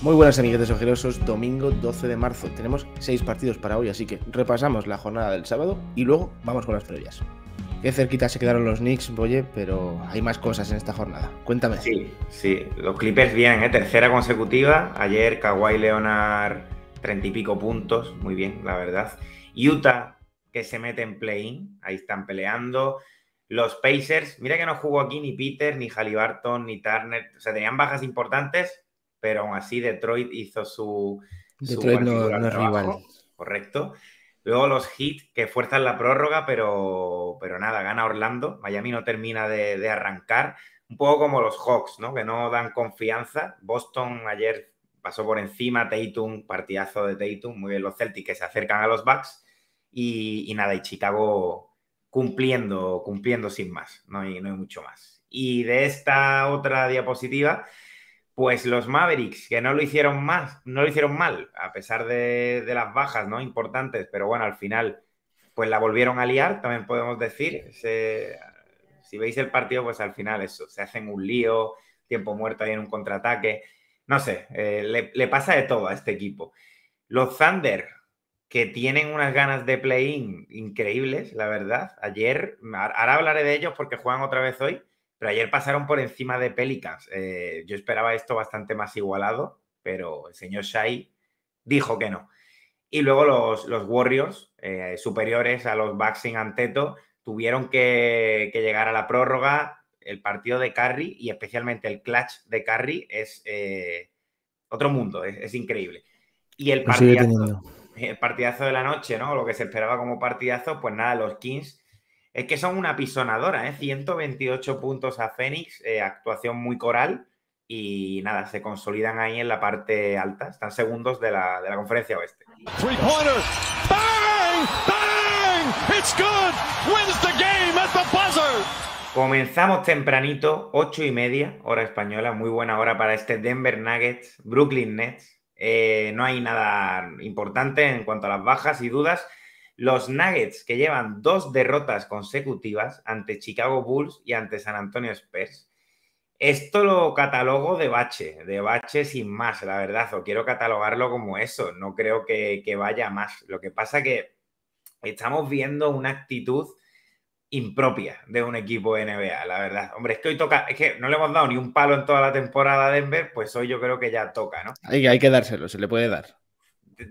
Muy buenas amiguetes ojerosos, domingo 12 de marzo. Tenemos seis partidos para hoy, así que repasamos la jornada del sábado y luego vamos con las previas. Qué cerquita se quedaron los Knicks, Boye, pero hay más cosas en esta jornada. Cuéntame. Sí, sí, los Clippers bien, ¿eh? tercera consecutiva. Ayer Kawhi Leonard, treinta y pico puntos, muy bien, la verdad. Utah, que se mete en play-in, ahí están peleando. Los Pacers, mira que no jugó aquí ni Peter, ni Halliburton, ni Turner, o sea, tenían bajas importantes, pero aún así Detroit hizo su... no, rival. Correcto. Luego los hits que fuerzan la prórroga, pero, nada, gana Orlando. Miami no termina de, arrancar. Un poco como los Hawks, ¿no? Que no dan confianza. Boston ayer pasó por encima. Tatum, partidazo de Tatum. Muy bien, los Celtics que se acercan a los Bucks. Y, nada, y Chicago cumpliendo, cumpliendo sin más. No hay, no hay mucho más. Y de esta otra diapositiva pues los Mavericks, que no lo hicieron no lo hicieron mal, a pesar de, las bajas, ¿no? Importantes, pero bueno, al final, pues la volvieron a liar, también podemos decir. si veis el partido, pues al final eso, se hacen un lío, tiempo muerto ahí en un contraataque. No sé, eh, le, le pasa de todo a este equipo. Los Thunder, que tienen unas ganas de play-in increíbles, la verdad. Ayer, ahora hablaré de ellos porque juegan otra vez hoy, pero ayer pasaron por encima de Pelicans. Eh, yo esperaba esto bastante más igualado, pero el señor Shai dijo que no. Y luego los, Warriors, eh, superiores a los Baxing Anteto, tuvieron que, llegar a la prórroga. El partido de Curry y especialmente el clutch de Curry es eh, otro mundo, es, increíble. Y el partidazo, el partidazo de la noche, ¿no? Lo que se esperaba como partidazo, pues nada, los Kings es que son una pisonadora, ¿eh? 128 puntos a Fénix, eh, actuación muy coral y nada, se consolidan ahí en la parte alta, están segundos de la, conferencia oeste. Comenzamos tempranito, 8 y media, hora española, muy buena hora para este Denver Nuggets, Brooklyn Nets. Eh, no hay nada importante en cuanto a las bajas y dudas. Los Nuggets, que llevan dos derrotas consecutivas ante Chicago Bulls y ante San Antonio Spurs. Esto lo catalogo de bache, de bache sin más, la verdad, o quiero catalogarlo como eso, no creo que, vaya más. Lo que pasa que estamos viendo una actitud impropia de un equipo NBA, la verdad. Hombre, es que hoy toca, es que no le hemos dado ni un palo en toda la temporada a Denver, pues hoy yo creo que ya toca, ¿no? hay que dárselo, se le puede dar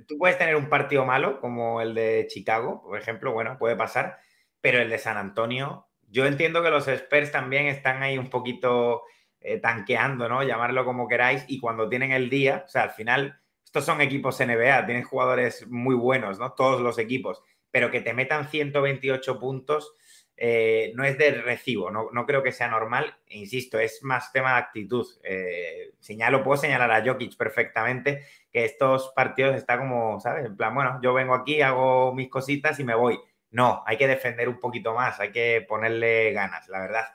tú puedes tener un partido malo, como el de Chicago, por ejemplo, bueno, puede pasar, pero el de San Antonio, yo entiendo que los experts también están ahí un poquito eh, tanqueando, ¿no? Llamarlo como queráis, y cuando tienen el día, o sea, al final, estos son equipos NBA, tienen jugadores muy buenos, ¿no? Todos los equipos, pero que te metan 128 puntos eh, no es de recibo, no, creo que sea normal, e insisto, es más tema de actitud. Eh, señalo, puedo señalar a Jokic perfectamente que estos partidos está como, ¿sabes? En plan, bueno, yo vengo aquí, hago mis cositas y me voy. No, hay que defender un poquito más, hay que ponerle ganas, la verdad.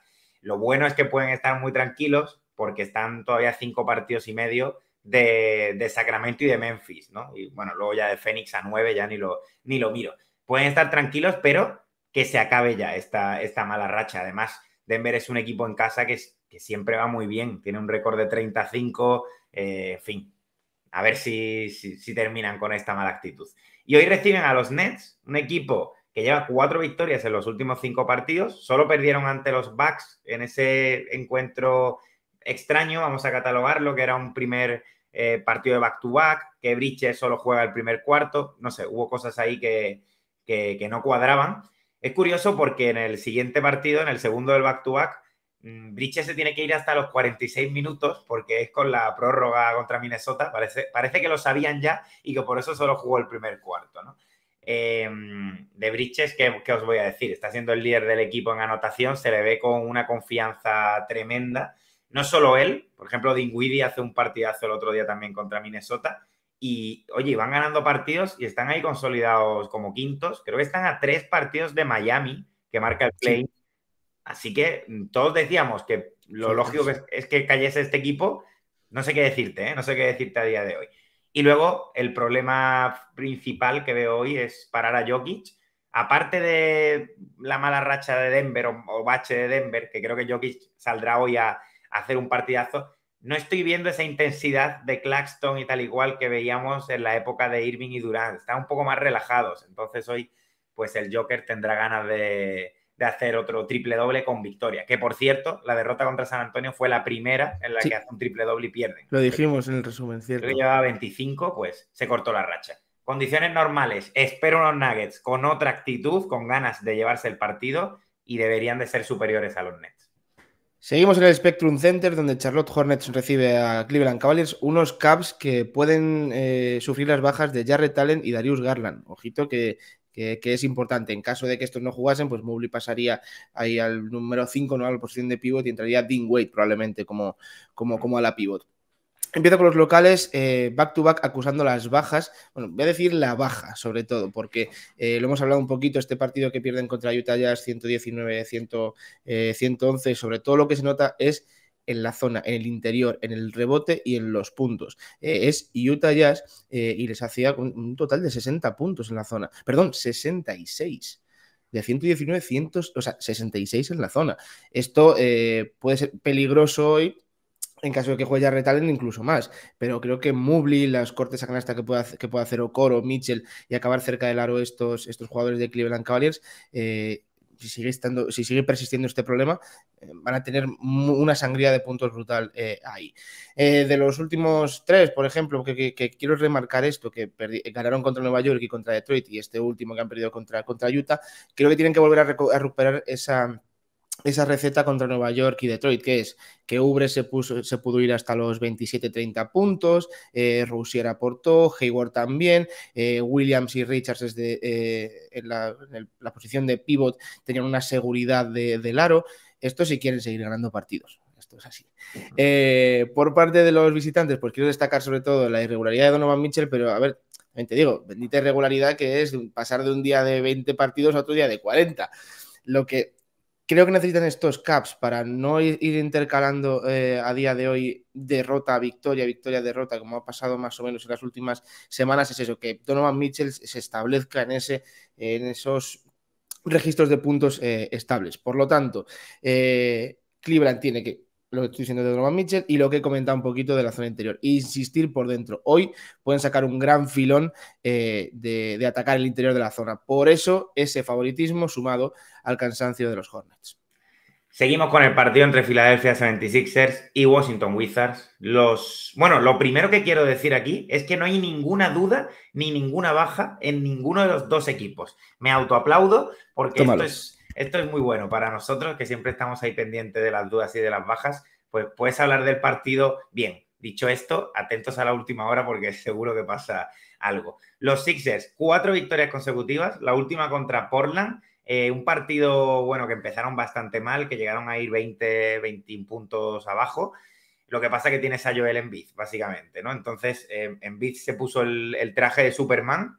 Lo bueno es que pueden estar muy tranquilos porque están todavía cinco partidos y medio de, de Sacramento y de Memphis, ¿no? Y bueno, luego ya de Phoenix a nueve ya ni lo, ni lo miro. Pueden estar tranquilos, pero que se acabe ya esta, mala racha. Además, Denver es un equipo en casa que, siempre va muy bien, tiene un récord de 35, eh, en fin. A ver si, terminan con esta mala actitud. Y hoy reciben a los Nets, un equipo que lleva cuatro victorias en los últimos cinco partidos. Solo perdieron ante los Bucks en ese encuentro extraño, vamos a catalogarlo, que era un primer eh, partido de back-to-back, que Bridges solo juega el primer cuarto. No sé, hubo cosas ahí que, que no cuadraban. Es curioso porque en el siguiente partido, en el segundo del back-to-back, mm, Briches se tiene que ir hasta los 46 minutos porque es con la prórroga contra Minnesota. Parece, que lo sabían ya y que por eso solo jugó el primer cuarto. Em, de Briches, ¿qué, os voy a decir? Está siendo el líder del equipo en anotación, se le ve con una confianza tremenda. No solo él, por ejemplo, Dinguidi hace un partidazo el otro día también contra Minnesota, y oye, van ganando partidos y están ahí consolidados como quintos. Creo que están a tres partidos de Miami, que marca el play. Así que mm, todos decíamos que lo lógico es que cayese este equipo. No sé qué decirte, ¿eh? no sé qué decirte a día de hoy. Y luego el problema principal que veo hoy es parar a Jokic. Aparte de la mala racha de Denver o, bache de Denver, que creo que Jokic saldrá hoy a hacer un partidazo, no estoy viendo esa intensidad de Claxton y tal igual que veíamos en la época de Irving y Durant. Están un poco más relajados. Entonces hoy, pues el Joker tendrá ganas de, hacer otro triple doble con victoria. Que por cierto, la derrota contra San Antonio fue la primera en la que hace un triple doble y pierde. Lo dijimos en el resumen, cierto. llevaba 25, pues se cortó la racha. Condiciones normales. Espero unos Nuggets con otra actitud, con ganas de llevarse el partido y deberían de ser superiores a los Nets. Seguimos en el Spectrum Center, donde Charlotte Hornets recibe a Cleveland Cavaliers, unos Cavs que pueden eh, sufrir las bajas de Jarrett Allen y Darius Garland. Ojito que, es importante. En caso de que estos no jugasen, pues Mobley pasaría ahí al número 5, ¿no? a la posición de pivot y entraría Dean Wade probablemente como, como, como a la pivot. Empiezo con los locales, eh, back to back acusando las bajas. Bueno, voy a decir la baja, sobre todo, porque eh, lo hemos hablado un poquito, este partido que pierden contra Utah Jazz 119, 111, eh, sobre todo lo que se nota es en la zona, en el interior, en el rebote y en los puntos. es Utah Jazz y les hacía un, total de 60 puntos en la zona. Perdón, 66. De 119, 100, o sea, 66 en la zona. Esto puede ser peligroso hoy en caso de que juegue Jarrett Allen, incluso más. Pero creo que Mubli, las cortes a canasta que pueda, que pueda hacer Okoro, Mitchell y acabar cerca del aro estos, estos jugadores de Cleveland Cavaliers, eh, si, sigue estando, si sigue persistiendo este problema, eh, van a tener una sangría de puntos brutal eh, ahí. de los últimos tres, por ejemplo, que, quiero remarcar esto, que ganaron contra Nueva York y contra Detroit y este último que han perdido contra, contra Utah, creo que tienen que volver a recuperar esa esa receta contra Nueva York y Detroit, que es que Ubre se, puso, se pudo ir hasta los 27-30 puntos, eh, aportó, Hayward también, eh, Williams y Richards desde, eh, en, la, posición de pivot tenían una seguridad de, del aro. Esto si quieren seguir ganando partidos. Esto es así. Eh, por parte de los visitantes, pues quiero destacar sobre todo la irregularidad de Donovan Mitchell, pero a ver, te digo, bendita irregularidad que es pasar de un día de 20 partidos a otro día de 40. Lo que creo que necesitan estos caps para no ir, intercalando eh, a día de hoy derrota, victoria, victoria, derrota, como ha pasado más o menos en las últimas semanas, es eso, que Donovan Mitchell se establezca en, ese, en esos registros de puntos eh, estables. Por lo tanto, eh, Cleveland tiene que lo que estoy diciendo de Donovan Mitchell y lo que he comentado un poquito de la zona interior. E insistir por dentro. Hoy pueden sacar un gran filón eh, de, atacar el interior de la zona. Por eso ese favoritismo sumado al cansancio de los Hornets. Seguimos con el partido entre Filadelfia 76ers y Washington Wizards. Los, bueno, lo primero que quiero decir aquí es que no hay ninguna duda ni ninguna baja en ninguno de los dos equipos. Me autoaplaudo porque esto es esto es muy bueno para nosotros, que siempre estamos ahí pendientes de las dudas y de las bajas. Pues puedes hablar del partido bien. Dicho esto, atentos a la última hora porque seguro que pasa algo. Los Sixers, cuatro victorias consecutivas, la última contra Portland. Eh, un partido, bueno, que empezaron bastante mal, que llegaron a ir 20, 20 puntos abajo. Lo que pasa es que tienes a Joel Embiid, básicamente, ¿no? Entonces, en eh, Embiid se puso el, traje de Superman,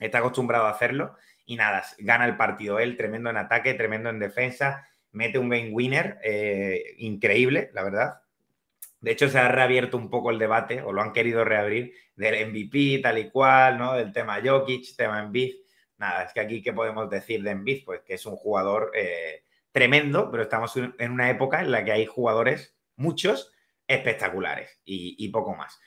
está acostumbrado a hacerlo, y nada, gana el partido él, tremendo en ataque, tremendo en defensa, mete un game winner eh, increíble, la verdad. De hecho, se ha reabierto un poco el debate, o lo han querido reabrir, del MVP, tal y cual, ¿no? Del tema Jokic, tema Embiid. Nada, es que aquí, ¿qué podemos decir de Embiid? Pues que es un jugador eh, tremendo, pero estamos en una época en la que hay jugadores, muchos, espectaculares y poco más.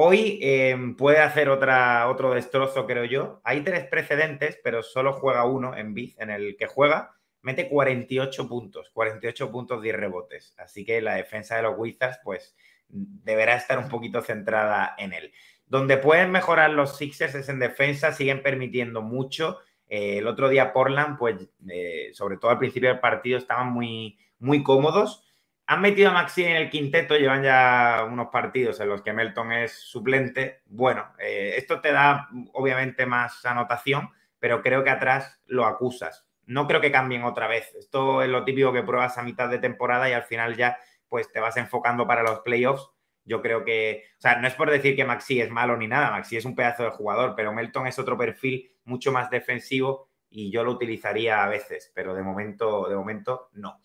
Hoy em, puede hacer otra, otro destrozo, creo yo. Hay tres precedentes, pero solo juega uno en Biz, en el que juega. Mete 48 puntos, 48 puntos, 10 rebotes. Así que la defensa de los Wizards, pues, deberá estar un poquito centrada en él. Donde pueden mejorar los Sixers es en defensa, siguen permitiendo mucho. Eh, el otro día Portland, pues, eh, sobre todo al principio del partido, estaban muy, muy cómodos han metido a Maxi en el quinteto, llevan ya unos partidos en los que Melton es suplente. Bueno, eh, esto te da obviamente más anotación, pero creo que atrás lo acusas. No creo que cambien otra vez. Esto es lo típico que pruebas a mitad de temporada y al final ya pues te vas enfocando para los playoffs. Yo creo que, o sea, no es por decir que Maxi es malo ni nada, Maxi es un pedazo de jugador, pero Melton es otro perfil mucho más defensivo y yo lo utilizaría a veces, pero de momento, de momento no.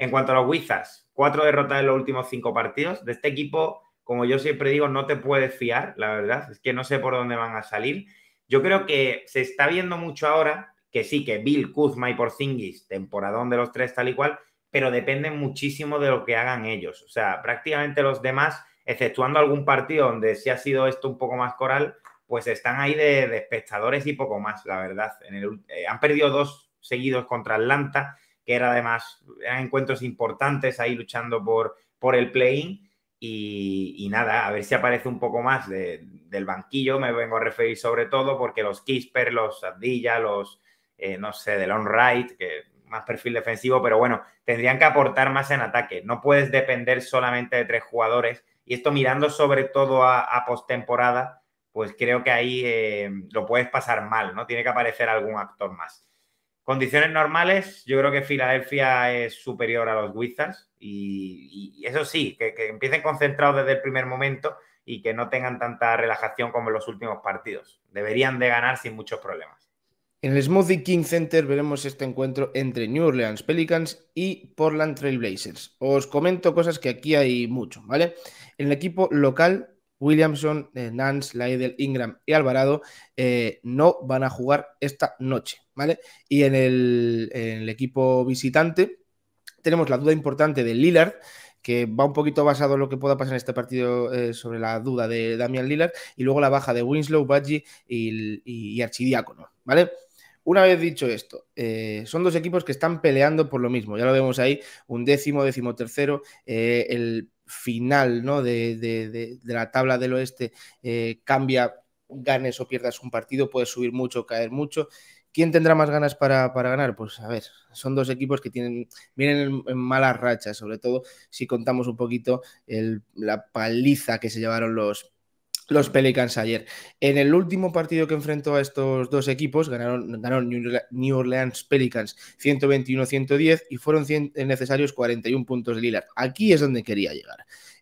En cuanto a los Wizards, cuatro derrotas en los últimos cinco partidos. De este equipo, como yo siempre digo, no te puedes fiar, la verdad. Es que no sé por dónde van a salir. Yo creo que se está viendo mucho ahora que sí, que Bill, Kuzma y Porzingis, temporadón de los tres tal y cual, pero dependen muchísimo de lo que hagan ellos. O sea, prácticamente los demás, exceptuando algún partido donde sí ha sido esto un poco más coral, pues están ahí de, espectadores y poco más, la verdad. Eh, han perdido dos seguidos contra Atlanta que era además, eran encuentros importantes ahí luchando por, por el playing, Y, nada, a ver si aparece un poco más del banquillo, me vengo a referir sobre todo porque los Kisper, los Ardilla, los, eh, no sé, del on-right, que más perfil defensivo, pero bueno, tendrían que aportar más en ataque. No puedes depender solamente de tres jugadores. Y esto mirando sobre todo a, a postemporada, pues creo que ahí eh, lo puedes pasar mal, ¿no? Tiene que aparecer algún actor más. Condiciones normales, yo creo que Filadelfia es superior a los Wizards y, eso sí, que, empiecen concentrados desde el primer momento y que no tengan tanta relajación como en los últimos partidos. Deberían de ganar sin muchos problemas. En el Smoothie King Center veremos este encuentro entre New Orleans Pelicans y Portland Trailblazers. Os comento cosas que aquí hay mucho, ¿vale? En el equipo local Williamson, eh, Nance, Laidel, Ingram y Alvarado eh, no van a jugar esta noche, ¿vale? Y en el, equipo visitante tenemos la duda importante de Lillard, que va un poquito basado en lo que pueda pasar en este partido eh, sobre la duda de Damian Lillard, y luego la baja de Winslow, Badgie y, Archidiácono, ¿vale? Una vez dicho esto, son dos equipos que están peleando por lo mismo. Ya lo vemos ahí, un décimo, décimo tercero. el final ¿no? de, la tabla del oeste eh, cambia, ganes o pierdas un partido, puedes subir mucho, caer mucho. ¿Quién tendrá más ganas para, ganar? Pues a ver, son dos equipos que tienen, vienen en, malas rachas, sobre todo si contamos un poquito la paliza que se llevaron los los Pelicans ayer. En el último partido que enfrentó a estos dos equipos, ganaron, New Orleans Pelicans 121-110 y fueron necesarios 41 puntos de Lillard. Aquí es donde quería llegar.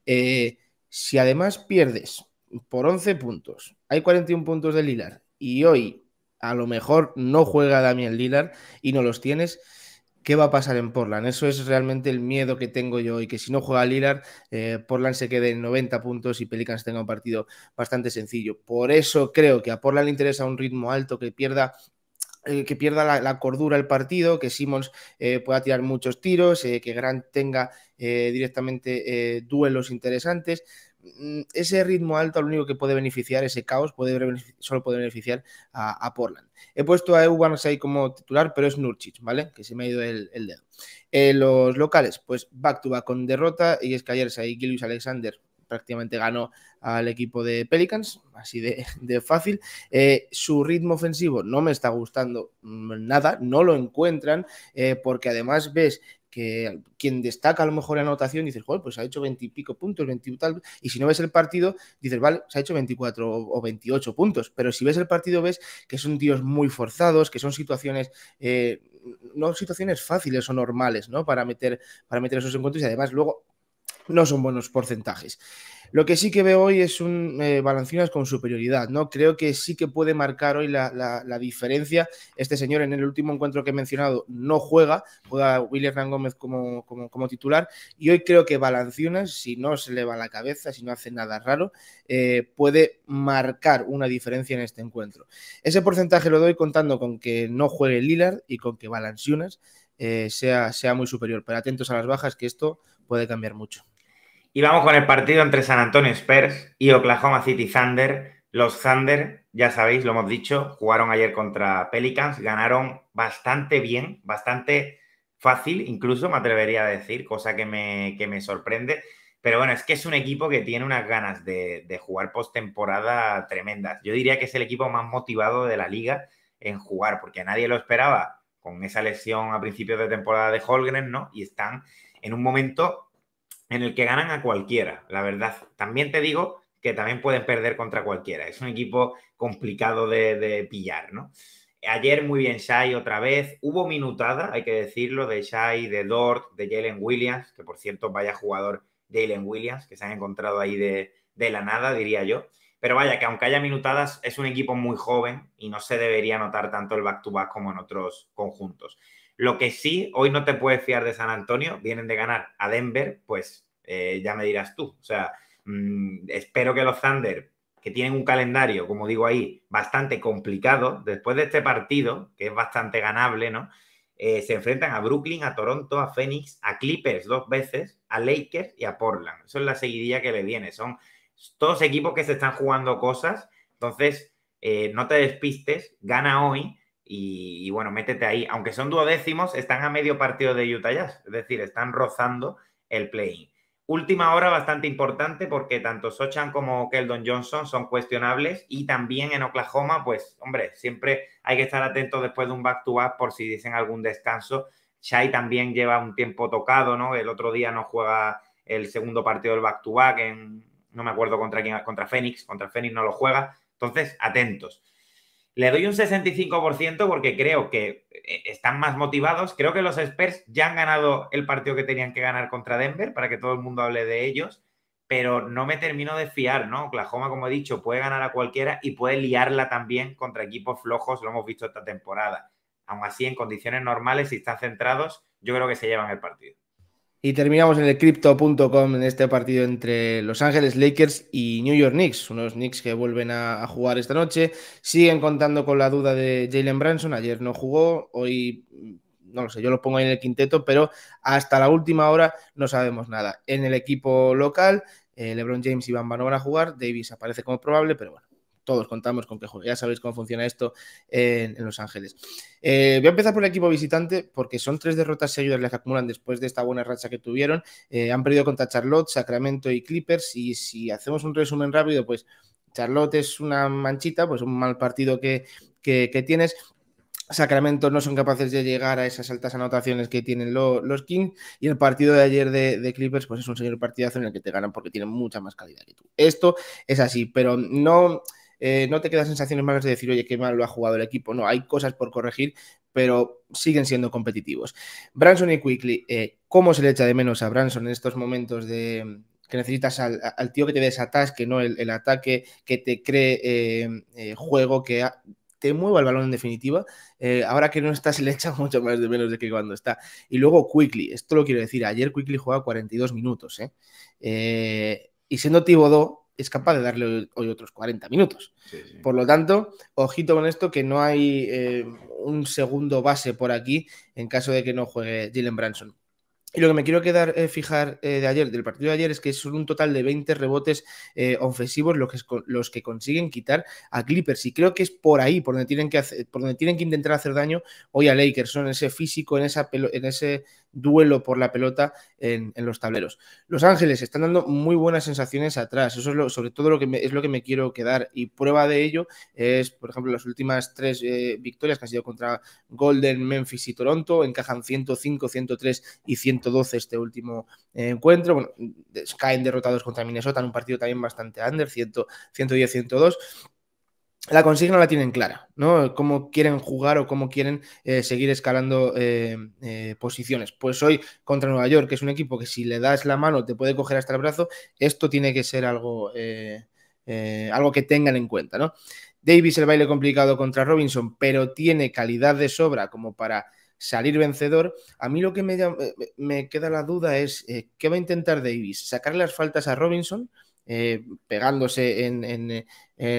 Eh, si además pierdes por 11 puntos, hay 41 puntos de Lillard y hoy a lo mejor no juega Damian Lillard y no los tienes, ¿Qué va a pasar en Portland? Eso es realmente el miedo que tengo yo y que si no juega Lillard, eh, Portland se quede en 90 puntos y Pelicans tenga un partido bastante sencillo. Por eso creo que a Portland le interesa un ritmo alto, que pierda eh, que pierda la, cordura el partido, que Simmons eh, pueda tirar muchos tiros, eh, que Grant tenga directamente duelos interesantes. Mm, ese ritmo alto, lo único que puede beneficiar, ese caos, puede solo puede beneficiar a, Portland. He puesto a Eubanks ahí como titular, pero es Nurkic, ¿vale? Que se me ha ido el, dedo. Eh, los locales, pues back to back con derrota, y es que ayer ahí luis Alexander prácticamente ganó al equipo de Pelicans, así de, fácil. Eh, su ritmo ofensivo no me está gustando mm, nada, no lo encuentran, eh, porque además ves quien destaca a lo mejor en anotación dices, joder, pues ha hecho veintipico puntos, 20 tal, y si no ves el partido, dices, vale, se ha hecho 24 o 28 puntos, pero si ves el partido ves que son tíos muy forzados, que son situaciones... Eh, no situaciones fáciles o normales, ¿no? Para meter, para meter esos encuentros y además luego no son buenos porcentajes. Lo que sí que veo hoy es un eh, Balanciunas con superioridad, ¿no? Creo que sí que puede marcar hoy la, diferencia. Este señor en el último encuentro que he mencionado no juega, juega William Hernán Gómez como, titular y hoy creo que Balanciunas si no se le va la cabeza, si no hace nada raro, eh, puede marcar una diferencia en este encuentro. Ese porcentaje lo doy contando con que no juegue Lillard y con que Valenciunas eh, sea, sea muy superior, pero atentos a las bajas que esto puede cambiar mucho. Y vamos con el partido entre San Antonio Spurs y Oklahoma City Thunder. Los Thunder, ya sabéis, lo hemos dicho, jugaron ayer contra Pelicans, ganaron bastante bien, bastante fácil, incluso me atrevería a decir, cosa que me, que me sorprende. Pero bueno, es que es un equipo que tiene unas ganas de, de jugar postemporada tremendas. Yo diría que es el equipo más motivado de la liga en jugar, porque nadie lo esperaba con esa lesión a principios de temporada de Holgren, ¿no? Y están en un momento en el que ganan a cualquiera, la verdad. También te digo que también pueden perder contra cualquiera. Es un equipo complicado de, pillar, ¿no? Ayer muy bien Shai otra vez. Hubo minutada, hay que decirlo, de Shai, de Dort, de Jalen Williams, que por cierto, vaya jugador Jalen Williams, que se han encontrado ahí de, la nada, diría yo. Pero vaya, que aunque haya minutadas, es un equipo muy joven y no se debería notar tanto el back to -back como en otros conjuntos. Lo que sí, hoy no te puedes fiar de San Antonio, vienen de ganar a Denver, pues eh, ya me dirás tú. O sea, mm, espero que los Thunder, que tienen un calendario, como digo ahí, bastante complicado, después de este partido, que es bastante ganable, ¿no? Eh, se enfrentan a Brooklyn, a Toronto, a Phoenix, a Clippers dos veces, a Lakers y a Portland. Eso es la seguidilla que le viene. Son todos equipos que se están jugando cosas. Entonces, eh, no te despistes, gana hoy y, bueno, métete ahí. Aunque son duodécimos, están a medio partido de Utah Jazz, es decir, están rozando el play-in. Última hora bastante importante porque tanto Sochan como Keldon Johnson son cuestionables y también en Oklahoma, pues hombre, siempre hay que estar atentos después de un back-to-back por si dicen algún descanso. Shai también lleva un tiempo tocado, ¿no? El otro día no juega el segundo partido del back-to-back, en, no me acuerdo contra quién, contra Phoenix contra Fénix no lo juega. Entonces, atentos. Le doy un 65% porque creo que eh, están más motivados. Creo que los Spurs ya han ganado el partido que tenían que ganar contra Denver para que todo el mundo hable de ellos, pero no me termino de fiar, ¿no? Oklahoma, como he dicho, puede ganar a cualquiera y puede liarla también contra equipos flojos, lo hemos visto esta temporada. Aún así, en condiciones normales, si están centrados, yo creo que se llevan el partido. Y terminamos en el crypto.com en este partido entre Los Ángeles Lakers y New York Knicks, unos Knicks que vuelven a, jugar esta noche. Siguen contando con la duda de Jalen Branson, ayer no jugó, hoy mm, no lo sé, yo lo pongo ahí en el quinteto, pero hasta la última hora no sabemos nada. En el equipo local, eh, LeBron James y Bamba no van a jugar, Davis aparece como probable, pero bueno, todos contamos con que ya sabéis cómo funciona esto en, Los Ángeles. Eh, voy a empezar por el equipo visitante porque son tres derrotas seguidas las que acumulan después de esta buena racha que tuvieron. Eh, han perdido contra Charlotte, Sacramento y Clippers y si hacemos un resumen rápido, pues Charlotte es una manchita, pues un mal partido que, tienes, Sacramento no son capaces de llegar a esas altas anotaciones que tienen los Kings y el partido de ayer de, de, Clippers pues es un señor partidazo en el que te ganan porque tienen mucha más calidad que tú. Esto es así, pero no, eh, no te quedan sensaciones malas de decir, oye, qué mal lo ha jugado el equipo. No, hay cosas por corregir, pero siguen siendo competitivos. Branson y Quickly, eh, ¿cómo se le echa de menos a Branson en estos momentos de, que necesitas al, tío que te que ¿no? El, ataque que te cree em, eh, juego, que te mueva el balón en definitiva. ahora que no está, se le echa mucho más de menos de que cuando está. Y luego Quickly, esto lo quiero decir, ayer Quickly jugaba 42 minutos, y siendo Tibodó, es capaz de darle hoy otros 40 minutos. Por lo tanto, ojito con esto, que no hay eh, un segundo base por aquí en caso de que no juegue Dylan Branson. Y lo que me quiero quedar eh, fijar eh, de ayer, del partido de ayer, es que son un total de 20 rebotes ofensivos los que, los que consiguen quitar a Clippers. Y creo que es por ahí, por donde tienen que, por donde tienen que intentar hacer daño hoy a Lakers, son ese físico, en, esa, en ese duelo por la pelota en, los tableros. Los Ángeles están dando muy buenas sensaciones atrás, eso es sobre todo lo que me, es lo que me quiero quedar y prueba de ello es, por ejemplo, las últimas tres eh, victorias que han sido contra Golden, Memphis y Toronto, encajan 105, 103 y 112 este último eh, encuentro, bueno, caen derrotados contra Minnesota en un partido también bastante under, 110, 102 la consigna la tienen clara, ¿no? Cómo quieren jugar o cómo quieren eh, seguir escalando eh, eh, posiciones. Pues hoy contra Nueva York, que es un equipo que si le das la mano te puede coger hasta el brazo, esto tiene que ser algo, algo que tengan en cuenta, ¿no? Davis el baile complicado contra Robinson, pero tiene calidad de sobra como para salir vencedor. A mí lo que me, me queda la duda es, ¿qué va a intentar Davis? ¿Sacar las faltas a Robinson? Eh, pegándose en,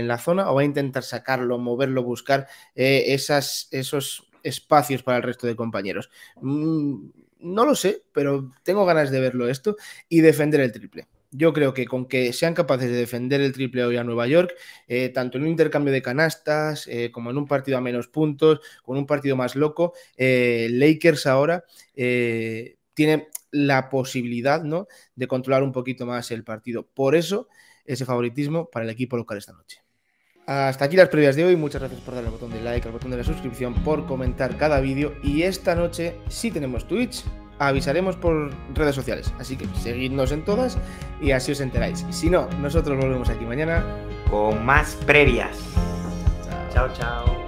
la zona o va a intentar sacarlo, moverlo, buscar eh, esos espacios para el resto de compañeros. Mm, no lo sé, pero tengo ganas de verlo esto y defender el triple. Yo creo que con que sean capaces de defender el triple hoy a Nueva York, eh, tanto en un intercambio de canastas como en un partido a menos puntos, con un partido más loco, Lakers ahora tiene la posibilidad ¿no? de controlar un poquito más el partido. Por eso ese favoritismo para el equipo local esta noche. Hasta aquí las previas de hoy. Muchas gracias por darle al botón de like, al botón de la suscripción, por comentar cada vídeo. Y esta noche si tenemos Twitch. Avisaremos por redes sociales. Así que seguidnos en todas y así os enteráis. Si no, nosotros volvemos aquí mañana. Con más previas. Chao, chao.